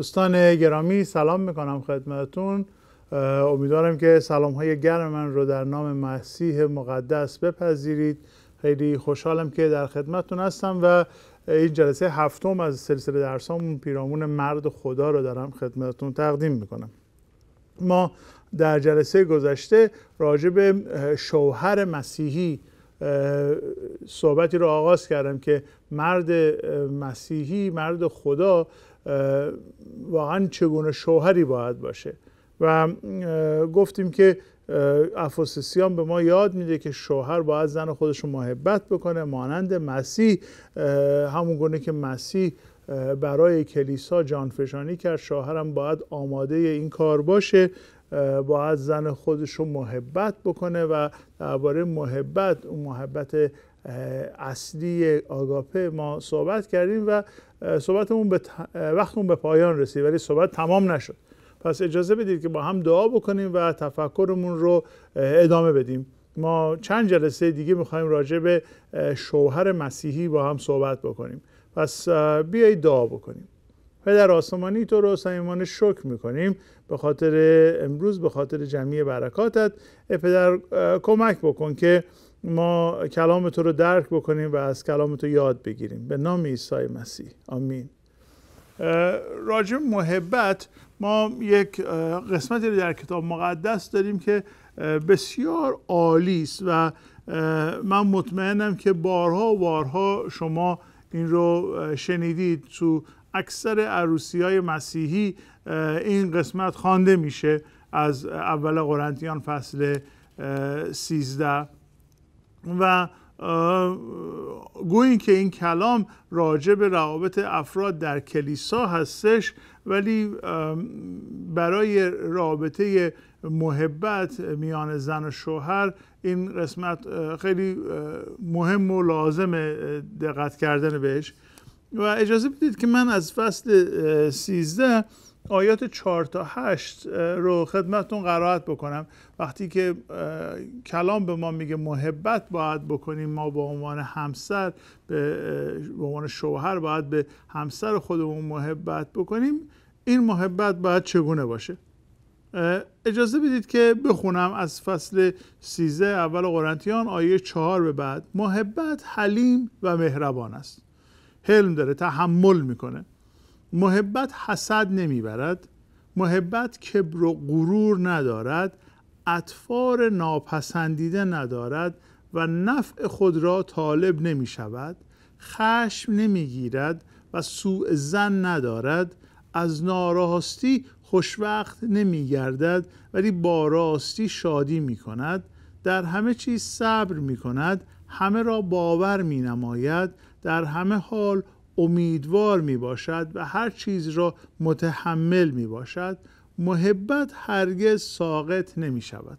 دوستان گرامی سلام میکنم خدمتون امیدوارم که سلام های گرم من رو در نام مسیح مقدس بپذیرید خیلی خوشحالم که در خدمتتون هستم و این جلسه هفتم از سلسله درسامون پیرامون مرد خدا رو دارم خدمتتون تقدیم میکنم ما در جلسه گذشته راجع به شوهر مسیحی صحبتی رو آغاز کردم که مرد مسیحی مرد خدا واقعا چگونه شوهری باید باشه و گفتیم که افوسسیان به ما یاد میده که شوهر باید زن خودش رو محبت بکنه مانند مسیح همون گونه که مسیح برای کلیسا جانفشانی کرد شوهرم باید آماده این کار باشه باید زن خودش رو محبت بکنه و درباره محبت اون محبت اصلی آگاپه ما صحبت کردیم و صحبتمون به وقتمون به پایان رسید ولی صحبت تمام نشد پس اجازه بدید که با هم دعا بکنیم و تفکرمون رو ادامه بدیم ما چند جلسه دیگه میخوایم راجع به شوهر مسیحی با هم صحبت بکنیم پس بیایید دعا بکنیم پدر آسمانی تو رو سمیمان شکر میکنیم به خاطر امروز به خاطر جمعی برکاتت پدر کمک بکن که ما کلام تو رو درک بکنیم و از کلام تو یاد بگیریم به نام عیسی مسیح آمین راجع محبت ما یک قسمتی رو در کتاب مقدس داریم که بسیار عالی است و من مطمئنم که بارها و بارها شما این رو شنیدید تو اکثر عروسی های مسیحی این قسمت خوانده میشه از اول قرنتیان فصل 13 و گویی که این کلام راجع به روابط افراد در کلیسا هستش ولی برای رابطه محبت میان زن و شوهر این قسمت خیلی مهم و لازم دقت کردن بهش و اجازه بدید که من از فصل سیزده آیات 4 تا 8 رو خدمتون قرائت بکنم وقتی که کلام به ما میگه محبت باید بکنیم ما با عنوان همسر به عنوان شوهر باید به همسر خودمون محبت بکنیم این محبت باید چگونه باشه اجازه بدید که بخونم از فصل 13 اول قرنتیان آیه 4 به بعد محبت حلیم و مهربان است حلم داره تحمل میکنه محبت حسد نمیبرد محبت کبر و غرور ندارد اطفار ناپسندیده ندارد و نفع خود را طالب نمی شود خشم نمیگیرد و سوء زن ندارد از ناراستی خوشوقت نمیگردد ولی با راستی شادی می کند در همه چیز صبر می کند همه را باور می نماید در همه حال امیدوار می باشد و هر چیز را متحمل می باشد محبت هرگز ساقط نمی شود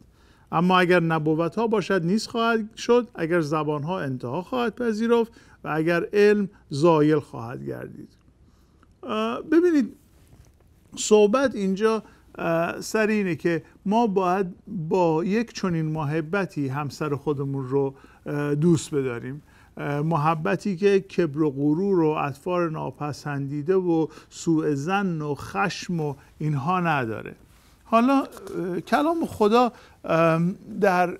اما اگر نبوت ها باشد نیست خواهد شد اگر زبان ها انتها خواهد پذیرفت و اگر علم زایل خواهد گردید ببینید صحبت اینجا سر اینه که ما باید با یک چنین محبتی همسر خودمون رو دوست بداریم محبتی که کبر و غرور و اطفار ناپسندیده و سوء زن و خشم و اینها نداره حالا کلام خدا در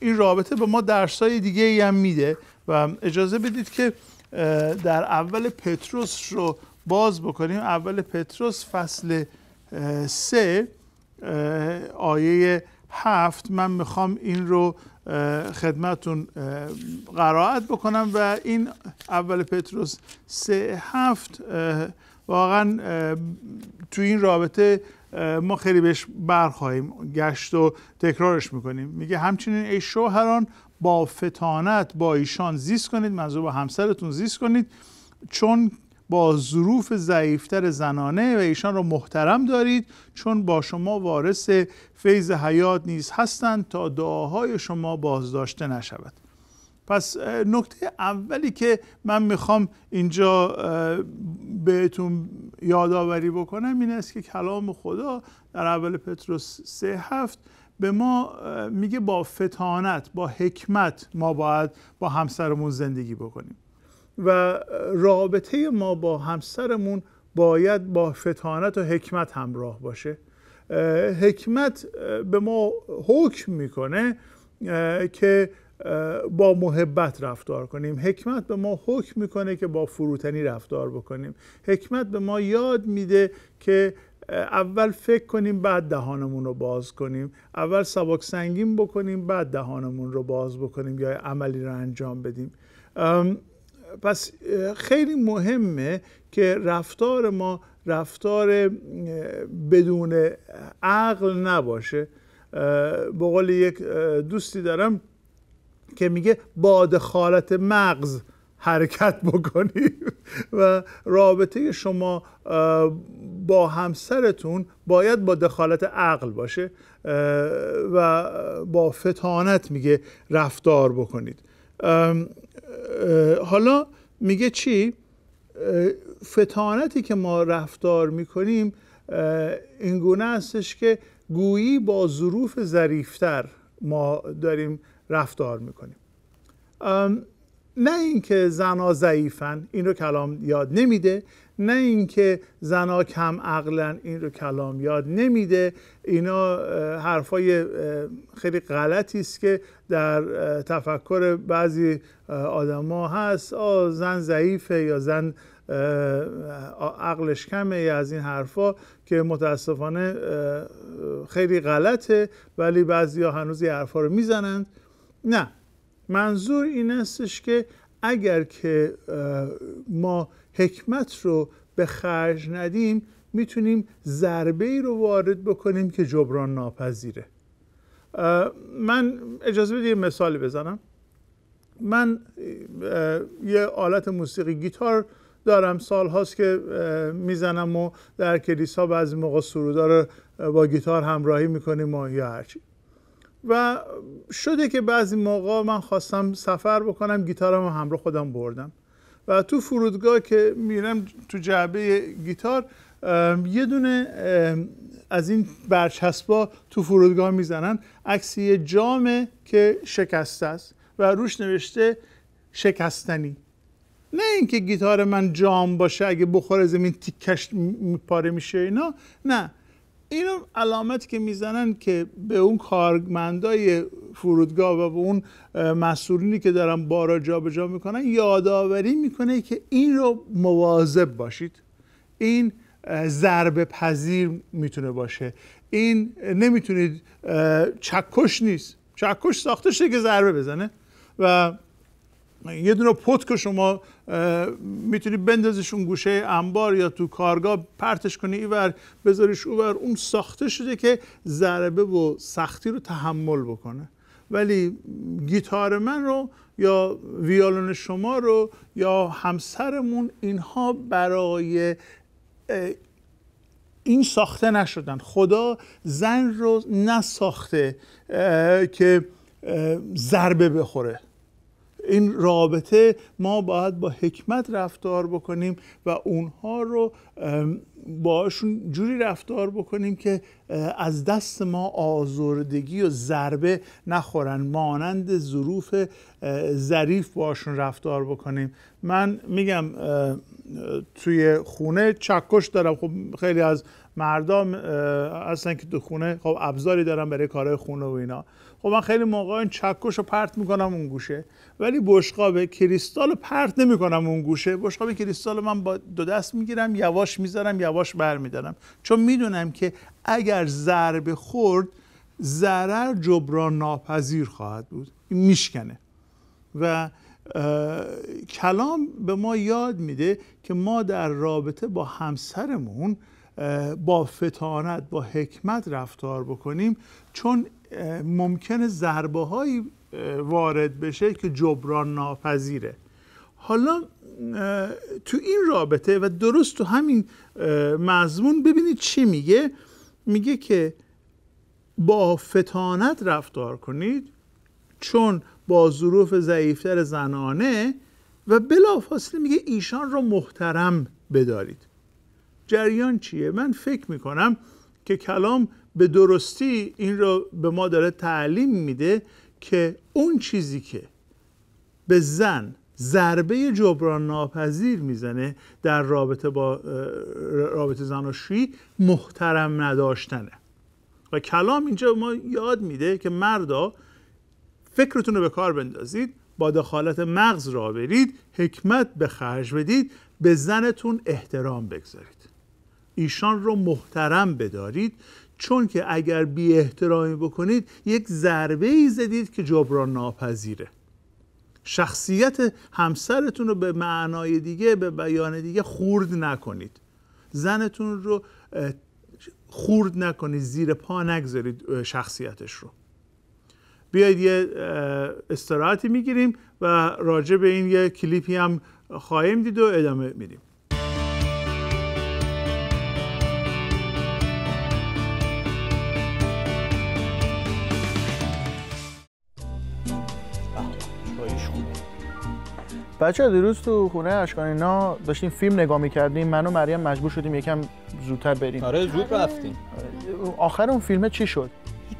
این رابطه به ما درسای دیگه ای هم میده و اجازه بدید که در اول پتروس رو باز بکنیم اول پتروس فصل سه آیه هفت من میخوام این رو خدمتون قرائت بکنم و این اول پتروس سه هفت واقعا تو این رابطه ما خیلی بهش برخواهیم گشت و تکرارش میکنیم میگه همچنین ای شوهران با فتانت با ایشان زیست کنید منظور با همسرتون زیست کنید چون با ظروف ضعیفتر زنانه و ایشان را محترم دارید چون با شما وارث فیض حیات نیز هستند تا دعاهای شما بازداشته نشود پس نکته اولی که من میخوام اینجا بهتون یادآوری بکنم این است که کلام خدا در اول پتروس سه هفت به ما میگه با فتانت با حکمت ما باید با همسرمون زندگی بکنیم و رابطه ما با همسرمون باید با فتانت و حکمت همراه باشه حکمت به ما حکم میکنه که با محبت رفتار کنیم حکمت به ما حکم میکنه که با فروتنی رفتار بکنیم حکمت به ما یاد میده که اول فکر کنیم بعد دهانمون رو باز کنیم اول سبک سنگین بکنیم بعد دهانمون رو باز بکنیم یا عملی رو انجام بدیم پس خیلی مهمه که رفتار ما رفتار بدون عقل نباشه به قول یک دوستی دارم که میگه باد خالت مغز حرکت بکنید و رابطه شما با همسرتون باید با دخالت عقل باشه و با فتانت میگه رفتار بکنید حالا میگه چی فتانتی که ما رفتار میکنیم اینگونه هستش که گویی با ظروف ظریفتر ما داریم رفتار میکنیم نه اینکه زنها ضعیفن این رو کلام یاد نمیده نه اینکه زنا کم عقلن این رو کلام یاد نمیده اینا حرفای خیلی غلطی است که در تفکر بعضی آدما هست آ زن ضعیفه یا زن عقلش کمه یا از این حرفا که متاسفانه خیلی غلطه ولی بعضی ها هنوز این حرفا رو میزنند نه منظور این استش که اگر که ما حکمت رو به خرج ندیم میتونیم ضربه ای رو وارد بکنیم که جبران ناپذیره من اجازه بدید مثالی بزنم من یه آلت موسیقی گیتار دارم سال هاست که میزنم و در کلیسا بعضی موقع سرودا رو با گیتار همراهی میکنیم و یا هرچی و شده که بعضی موقع من خواستم سفر بکنم گیتارم رو همراه خودم بردم و تو فرودگاه که میرم تو جعبه گیتار یه دونه از این برچسبا تو فرودگاه میزنن عکس یه جامه که شکسته است و روش نوشته شکستنی نه اینکه گیتار من جام باشه اگه بخوره زمین تیکش پاره میشه اینا نه این علامت که میزنن که به اون کارمندای فرودگاه و به اون مسئولینی که دارن بارا جابجا جا میکنن یادآوری میکنه که این رو مواظب باشید این ضربه پذیر میتونه باشه این نمیتونید چکش نیست چکش ساخته شده که ضربه بزنه و یه دونه که شما میتونی بندازیش اون گوشه انبار یا تو کارگاه پرتش کنی ور، بذاریش اوور اون ساخته شده که ضربه و سختی رو تحمل بکنه ولی گیتار من رو یا ویالون شما رو یا همسرمون اینها برای این ساخته نشدن خدا زن رو نساخته که ضربه بخوره این رابطه ما باید با حکمت رفتار بکنیم و اونها رو باشون جوری رفتار بکنیم که از دست ما آزردگی و ضربه نخورن مانند ظروف ظریف باشون رفتار بکنیم من میگم توی خونه چکش دارم خب خیلی از مردم اصلا که تو خونه خب ابزاری دارم برای کارهای خونه و اینا خب من خیلی موقع این چکش رو پرت میکنم اون گوشه ولی بشقاب کریستال رو پرت نمیکنم اون گوشه بشقاب کریستال رو من با دو دست میگیرم یواش میذارم یواش برمیدارم چون میدونم که اگر ضربه خورد ضرر جبران ناپذیر خواهد بود میشکنه و کلام به ما یاد میده که ما در رابطه با همسرمون با فتانت با حکمت رفتار بکنیم چون ممکن ضربه هایی وارد بشه که جبران ناپذیره حالا تو این رابطه و درست تو همین مضمون ببینید چی میگه میگه که با فتانت رفتار کنید چون با ظروف ضعیفتر زنانه و بلافاصله میگه ایشان را محترم بدارید جریان چیه من فکر میکنم که کلام به درستی این رو به ما داره تعلیم میده که اون چیزی که به زن ضربه جبران ناپذیر میزنه در رابطه با رابطه زن و شوی محترم نداشتنه و کلام اینجا ما یاد میده که مردا فکرتون رو به کار بندازید با دخالت مغز را برید حکمت به خرج بدید به زنتون احترام بگذارید ایشان رو محترم بدارید چون که اگر بی احترامی بکنید یک ضربه ای زدید که جبران ناپذیره شخصیت همسرتون رو به معنای دیگه به بیان دیگه خورد نکنید زنتون رو خورد نکنید زیر پا نگذارید شخصیتش رو بیاید یه استراحتی میگیریم و راجع به این یه کلیپی هم خواهیم دید و ادامه میدیم بچه دیروز تو خونه اشکان اینا داشتیم فیلم نگاه میکردیم من و مریم مجبور شدیم یکم زودتر بریم آره زود آره. رفتیم آخر اون فیلم چی شد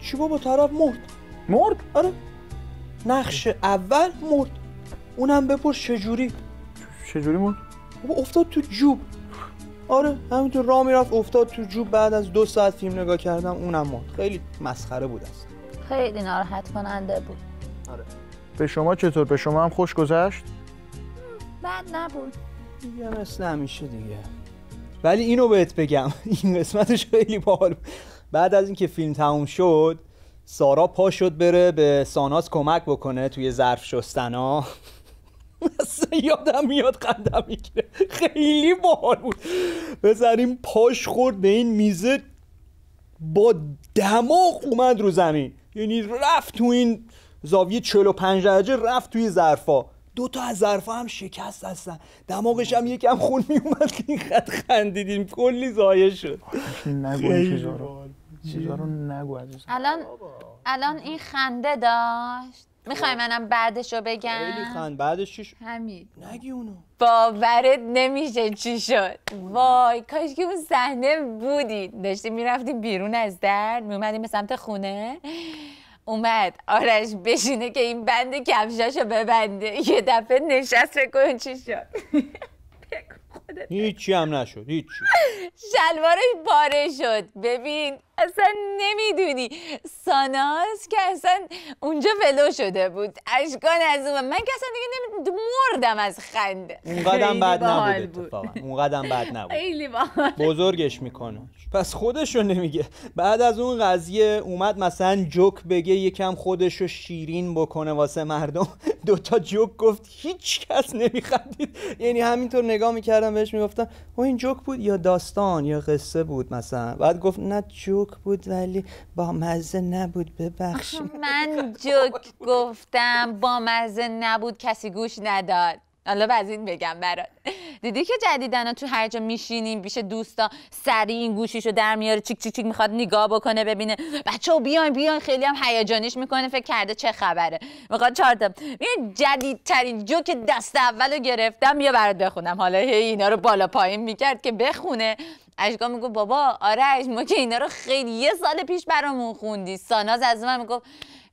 چی بابا طرف مرد مرد آره نقش اول مرد اونم بپر چجوری چجوری مرد بابا افتاد تو جوب آره همینطور راه میرفت افتاد تو جوب بعد از دو ساعت فیلم نگاه کردم اونم مرد خیلی مسخره بود است خیلی ناراحت کننده بود آره به شما چطور به شما هم خوش گذشت بد نبود دیگه مثل همیشه دیگه ولی اینو بهت بگم این قسمتش خیلی باحال بعد از اینکه فیلم تموم شد سارا پا شد بره به ساناس کمک بکنه توی ظرف شستنا یادم میاد قدم میگیره خیلی باحال بود بذاریم پاش خورد به این میزه با دماغ اومد رو زمین یعنی رفت تو این زاویه 45 درجه رفت توی ظرفا دو تا از ظرفا هم شکست هستن دماغش هم یکم خون میومد که این خط خندیدیم کلی زایه شد نگو چیزا رو نگو الان الان این خنده داشت میخوای خب. منم بعدش رو بگم خیلی خند بعدش چی شد همین نگی اونو باورت نمیشه چی شد وای کاش که اون صحنه بودی داشتیم میرفتیم بیرون از در میومدیم به سمت خونه اومد آرش بشینه که این بند کفشاشو ببنده یه دفعه نشست بکن چی شد هیچی هم نشد هیچی شلوارش پاره شد ببین اصلا نمیدونی ساناز که اصلا اونجا فلو شده بود اشکان از اون من که اصلا دیگه نمی... مردم از خنده اونقدم بد نبود اتفاقا اونقدم بد نبود خیلی بزرگش میکنه پس خودشو نمیگه بعد از اون قضیه اومد مثلا جوک بگه یکم خودشو شیرین بکنه واسه مردم دوتا جوک گفت هیچ کس نمیخندید یعنی همینطور نگاه میکردم بهش میگفتم و این جوک بود یا داستان یا قصه بود مثلا بعد گفت نه جوک جوک بود ولی با مزه نبود ببخشید من جوک گفتم با مزه نبود کسی گوش نداد حالا از این بگم برات دیدی که جدیدنا تو هر جا میشینیم پیش دوستا سریع این گوشیشو در میاره چیک چیک چیک میخواد نگاه بکنه ببینه بچه بیان بیان خیلی هم هیجانیش میکنه فکر کرده چه خبره میخواد چهار تا ببین جدیدترین جو که دست اولو گرفتم بیا برات بخونم حالا هی اینا رو بالا پایین میکرد که بخونه اشگاه میگو بابا آره ما که اینا رو خیلی یه سال پیش برامون خوندی ساناز از من میگفت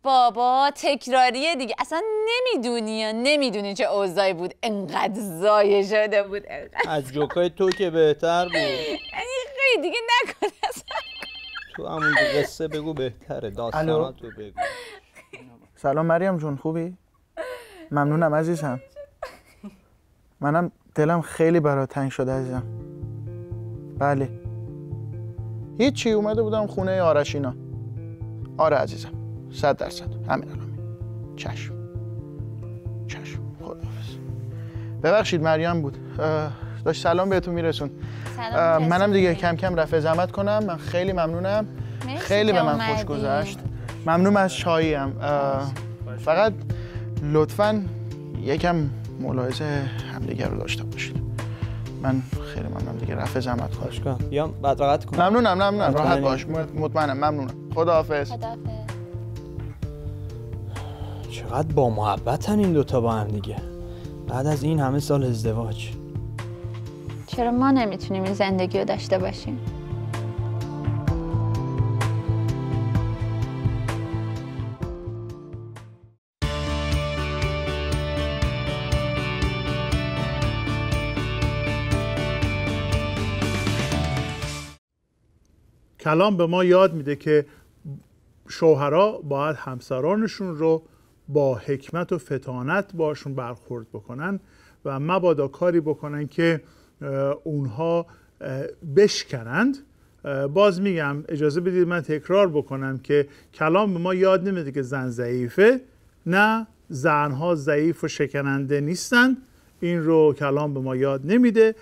بابا تکراریه دیگه اصلا نمیدونی یا نمیدونی چه اوضایی بود انقدر زایه شده بود انقدر از جوکای تو که بهتر بود یعنی خیلی دیگه نکن تو همون قصه بگو بهتره داستاناتو بگو سلام مریم جون خوبی؟ ممنونم عزیزم منم دلم خیلی برا تنگ شده عزیزم بله هیچی اومده بودم خونه آرش آره عزیزم صد درصد همین الان چشم چشم خداحافظ ببخشید مریم بود داشت سلام بهتون میرسون منم دیگه کم کم رفع زحمت کنم من خیلی ممنونم خیلی به من خوش گذشت ممنونم از چاییم فقط لطفا یکم ملاحظه همدیگر رو داشته باشید من خیلی ممنونم دیگه رفع زحمت خواهش کنم یا بعد راحت کنم ممنونم ممنونم راحت باش مطمئنم ممنونم خداحافظ خداحافظ چقدر با محبتن این دوتا با هم دیگه بعد از این همه سال ازدواج چرا ما نمیتونیم این زندگی رو داشته باشیم کلام به ما یاد میده که شوهرها باید همسرانشون رو با حکمت و فتانت باشون برخورد بکنن و مبادا کاری بکنن که اونها بشکنند باز میگم اجازه بدید من تکرار بکنم که کلام به ما یاد نمیده که زن ضعیفه نه زنها ضعیف و شکننده نیستن این رو کلام به ما یاد نمیده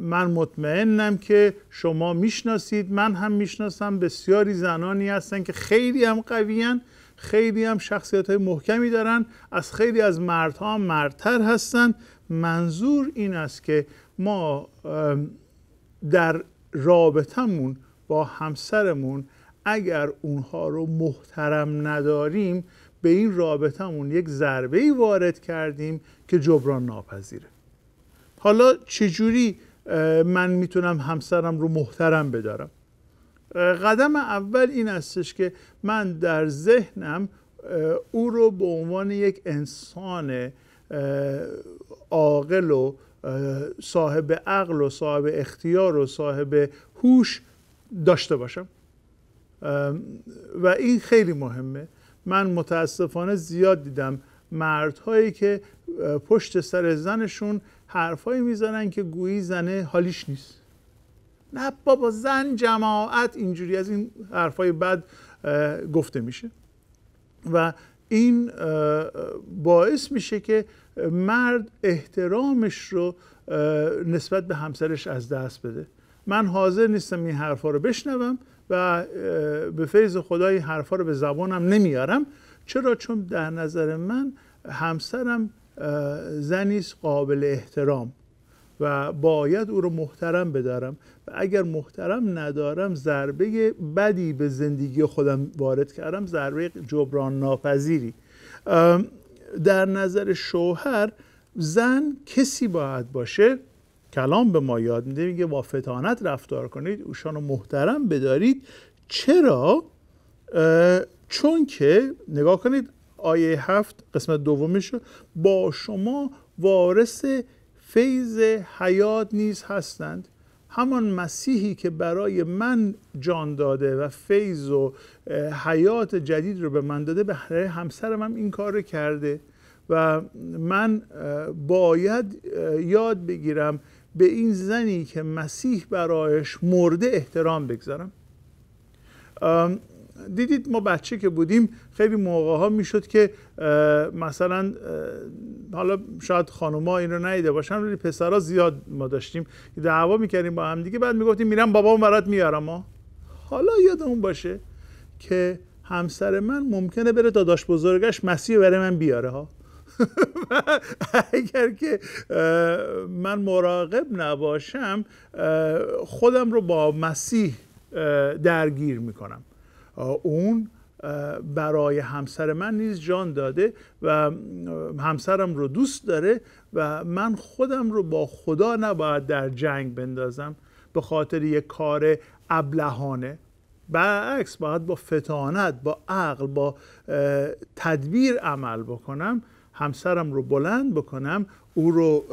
من مطمئنم که شما میشناسید من هم میشناسم بسیاری زنانی هستن که خیلی هم قویان خیلی هم شخصیت های محکمی دارن از خیلی از مردها مردتر هستن منظور این است که ما در رابطمون با همسرمون اگر اونها رو محترم نداریم به این رابطمون یک ضربه وارد کردیم که جبران ناپذیره حالا چجوری من میتونم همسرم رو محترم بدارم قدم اول این استش که من در ذهنم او رو به عنوان یک انسان عاقل و صاحب عقل و صاحب اختیار و صاحب هوش داشته باشم و این خیلی مهمه من متاسفانه زیاد دیدم مردهایی که پشت سر زنشون حرفایی میزنن که گویی زنه حالیش نیست نه بابا زن جماعت اینجوری از این حرفای بد گفته میشه و این باعث میشه که مرد احترامش رو نسبت به همسرش از دست بده من حاضر نیستم این حرفا رو بشنوم و به فیض خدای حرفا رو به زبانم نمیارم چرا چون در نظر من همسرم زنی قابل احترام و باید او رو محترم بدارم و اگر محترم ندارم ضربه بدی به زندگی خودم وارد کردم ضربه جبران ناپذیری در نظر شوهر زن کسی باید باشه کلام به ما یاد میده میگه با فتانت رفتار کنید اوشان رو محترم بدارید چرا چون که نگاه کنید آیه هفت قسمت دومش با شما وارث فیض حیات نیز هستند همان مسیحی که برای من جان داده و فیض و حیات جدید رو به من داده به همسرم هم این کار رو کرده و من باید یاد بگیرم به این زنی که مسیح برایش مرده احترام بگذارم دیدید ما بچه که بودیم خیلی موقع ها میشد که مثلا حالا شاید خانوما این رو ندیده باشن ولی پسرا زیاد ما داشتیم دعوا میکردیم با همدیگه دیگه بعد میگفتیم میرم بابام برات میارم ها حالا یادمون باشه که همسر من ممکنه بره داداش بزرگش مسیح برای من بیاره ها اگر که من مراقب نباشم خودم رو با مسیح درگیر میکنم اون برای همسر من نیز جان داده و همسرم رو دوست داره و من خودم رو با خدا نباید در جنگ بندازم به خاطر یک کار ابلهانه برعکس باید با فتانت با عقل با تدبیر عمل بکنم همسرم رو بلند بکنم او رو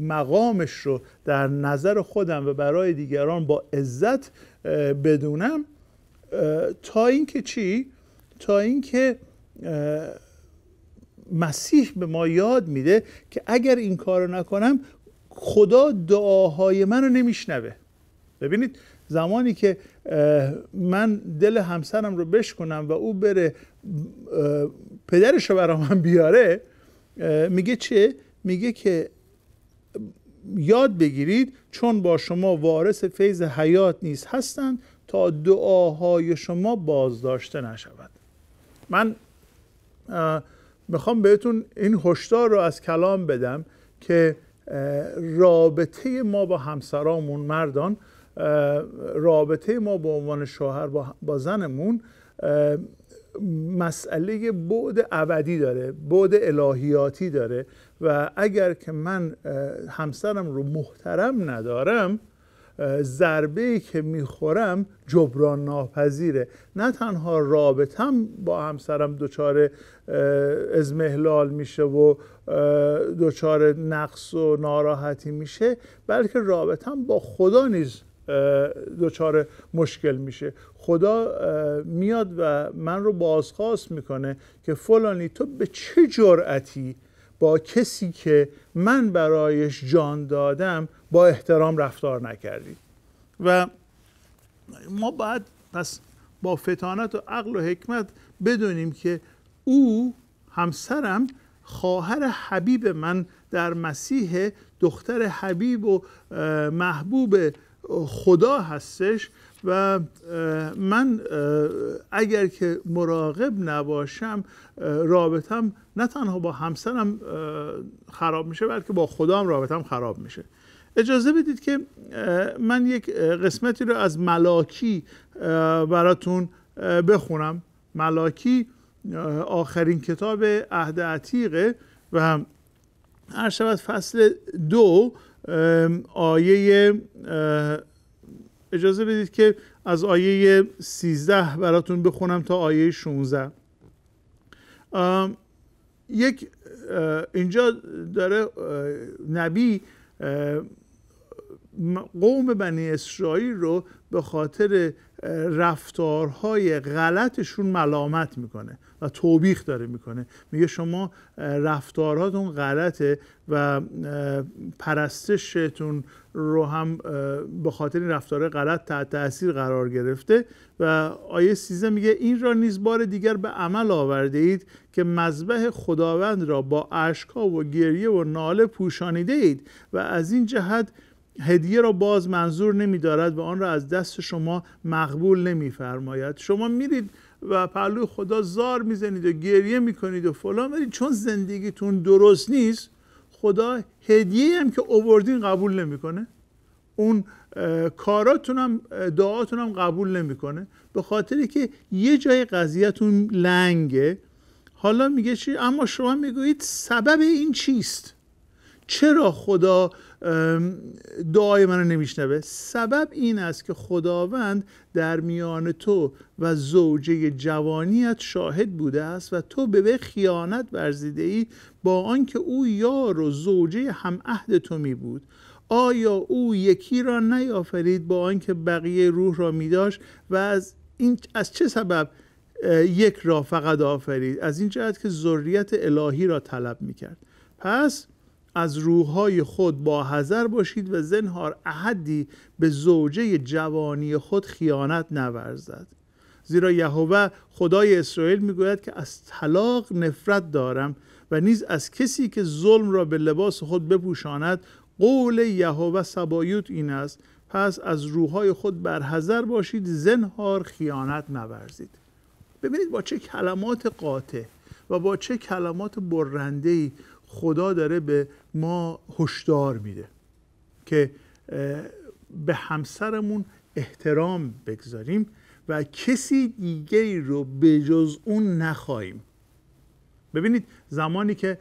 مقامش رو در نظر خودم و برای دیگران با عزت بدونم تا اینکه چی تا اینکه مسیح به ما یاد میده که اگر این کارو نکنم خدا دعاهای منو نمیشنوه ببینید زمانی که من دل همسرم رو بشکنم و او بره پدرش رو برا من بیاره میگه چه؟ میگه که یاد بگیرید چون با شما وارث فیض حیات نیست هستند تا دعاهای شما بازداشته نشود من میخوام بهتون این هشدار رو از کلام بدم که رابطه ما با همسرامون مردان رابطه ما به عنوان شوهر با زنمون مسئله بعد ابدی داره بعد الهیاتی داره و اگر که من همسرم رو محترم ندارم ضربه ای که میخورم جبران ناپذیره نه تنها رابطم با همسرم دچار ازمهلال میشه و دچار نقص و ناراحتی میشه بلکه رابطم با خدا نیز دچار مشکل میشه خدا میاد و من رو بازخواست میکنه که فلانی تو به چه جرأتی با کسی که من برایش جان دادم با احترام رفتار نکردید و ما باید پس با فتانت و عقل و حکمت بدونیم که او همسرم خواهر حبیب من در مسیح دختر حبیب و محبوب خدا هستش و من اگر که مراقب نباشم رابطم نه تنها با همسرم خراب میشه بلکه با هم رابطم خراب میشه اجازه بدید که من یک قسمتی رو از ملاکی براتون بخونم ملاکی آخرین کتاب عهد عتیقه و هم هر شود فصل دو آیه اجازه بدید که از آیه 13 براتون بخونم تا آیه 16 یک اینجا داره نبی قوم بنی اسرائیل رو به خاطر رفتارهای غلطشون ملامت میکنه و توبیخ داره میکنه میگه شما رفتارهاتون غلطه و پرستشتون رو هم به خاطر این رفتار غلط تحت تاثیر قرار گرفته و آیه سیزه میگه این را نیز بار دیگر به عمل آورده اید که مذبح خداوند را با اشکا و گریه و ناله پوشانیده اید و از این جهت هدیه را باز منظور نمیدارد و آن را از دست شما مقبول فرماید شما میرید و پهلوی خدا زار میزنید و گریه میکنید و فلان ولی چون زندگیتون درست نیست خدا هدیه هم که اووردین قبول نمیکنه اون کاراتون هم دعاتون هم قبول نمیکنه به خاطر که یه جای قضیهتون لنگه حالا میگه چی اما شما میگویید سبب این چیست چرا خدا دعای رو نمیشنوه سبب این است که خداوند در میان تو و زوجه جوانیت شاهد بوده است و تو به به خیانت ورزیده ای با آنکه او یار و زوجه هم عهد تو می بود آیا او یکی را نیافرید با آنکه بقیه روح را می داشت و از این از چه سبب یک را فقط آفرید از این جهت که ذریت الهی را طلب می کرد پس از روحهای خود با حذر باشید و زنهار احدی به زوجه جوانی خود خیانت نورزد زیرا یهوه خدای اسرائیل میگوید که از طلاق نفرت دارم و نیز از کسی که ظلم را به لباس خود بپوشاند قول یهوه سبایوت این است پس از روحهای خود برحذر باشید زنهار خیانت نورزید ببینید با چه کلمات قاطع و با چه کلمات برنده ای خدا داره به ما هشدار میده که به همسرمون احترام بگذاریم و کسی دیگری رو به جز اون نخواهیم ببینید زمانی که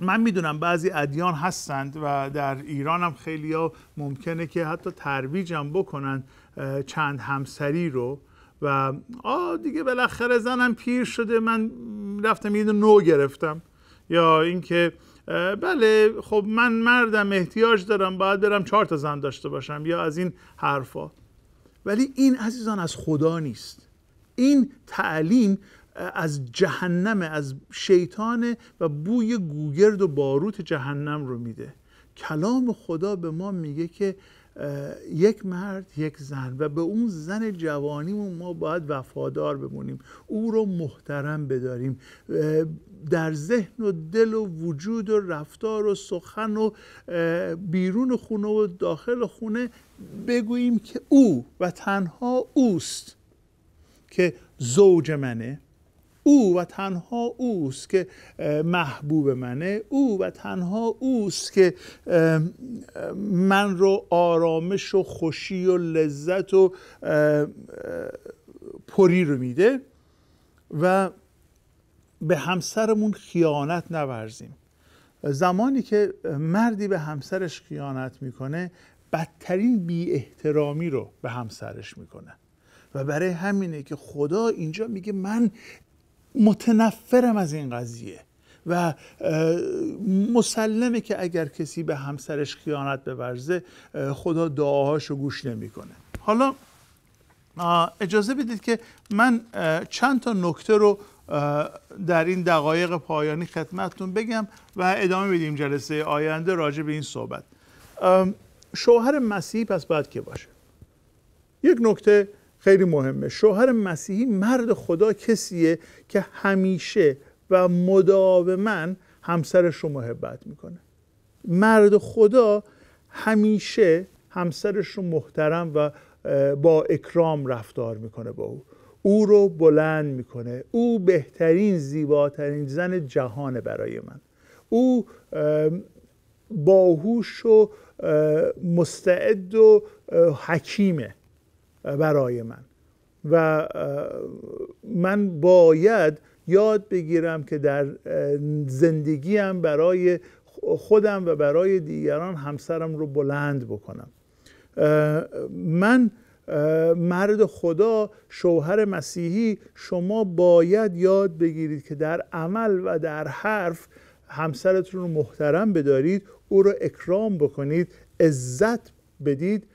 من میدونم بعضی ادیان هستند و در ایران هم خیلی ها ممکنه که حتی ترویج هم بکنن چند همسری رو و آه دیگه بالاخره زنم پیر شده من رفتم یه نو گرفتم یا اینکه بله خب من مردم احتیاج دارم باید برم چهار تا زن داشته باشم یا از این حرفا ولی این عزیزان از خدا نیست این تعلیم از جهنم از شیطان و بوی گوگرد و باروت جهنم رو میده کلام خدا به ما میگه که یک مرد یک زن و به اون زن جوانیمون ما باید وفادار بمونیم او رو محترم بداریم در ذهن و دل و وجود و رفتار و سخن و بیرون خونه و داخل خونه بگوییم که او و تنها اوست که زوج منه او و تنها اوست که محبوب منه او و تنها اوست که من رو آرامش و خوشی و لذت و پری رو میده و به همسرمون خیانت نورزیم زمانی که مردی به همسرش خیانت میکنه بدترین بی احترامی رو به همسرش میکنه و برای همینه که خدا اینجا میگه من متنفرم از این قضیه و مسلمه که اگر کسی به همسرش خیانت بورزه خدا دعاهاشو گوش نمیکنه حالا اجازه بدید که من چند تا نکته رو در این دقایق پایانی خدمتتون بگم و ادامه بدیم جلسه آینده راجع به این صحبت شوهر مسیح پس باید که باشه یک نکته خیلی مهمه شوهر مسیحی مرد خدا کسیه که همیشه و مداوما همسرش رو محبت میکنه مرد خدا همیشه همسرش رو محترم و با اکرام رفتار میکنه با او او رو بلند میکنه او بهترین زیباترین زن جهانه برای من او باهوش و مستعد و حکیمه برای من و من باید یاد بگیرم که در زندگیم برای خودم و برای دیگران همسرم رو بلند بکنم من مرد خدا شوهر مسیحی شما باید یاد بگیرید که در عمل و در حرف همسرتون رو محترم بدارید او رو اکرام بکنید عزت بدید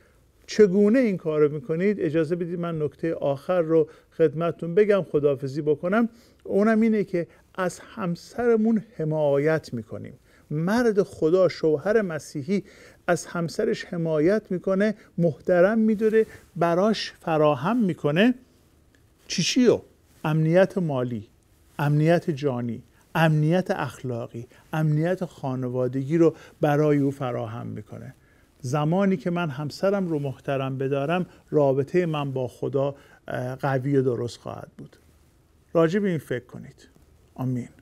چگونه این کار رو میکنید اجازه بدید من نکته آخر رو خدمتتون بگم خداحافظی بکنم اونم اینه که از همسرمون حمایت میکنیم مرد خدا شوهر مسیحی از همسرش حمایت میکنه محترم میداره براش فراهم میکنه چیچیو امنیت مالی امنیت جانی امنیت اخلاقی امنیت خانوادگی رو برای او فراهم میکنه زمانی که من همسرم رو محترم بدارم رابطه من با خدا قوی و درست خواهد بود راجع به این فکر کنید آمین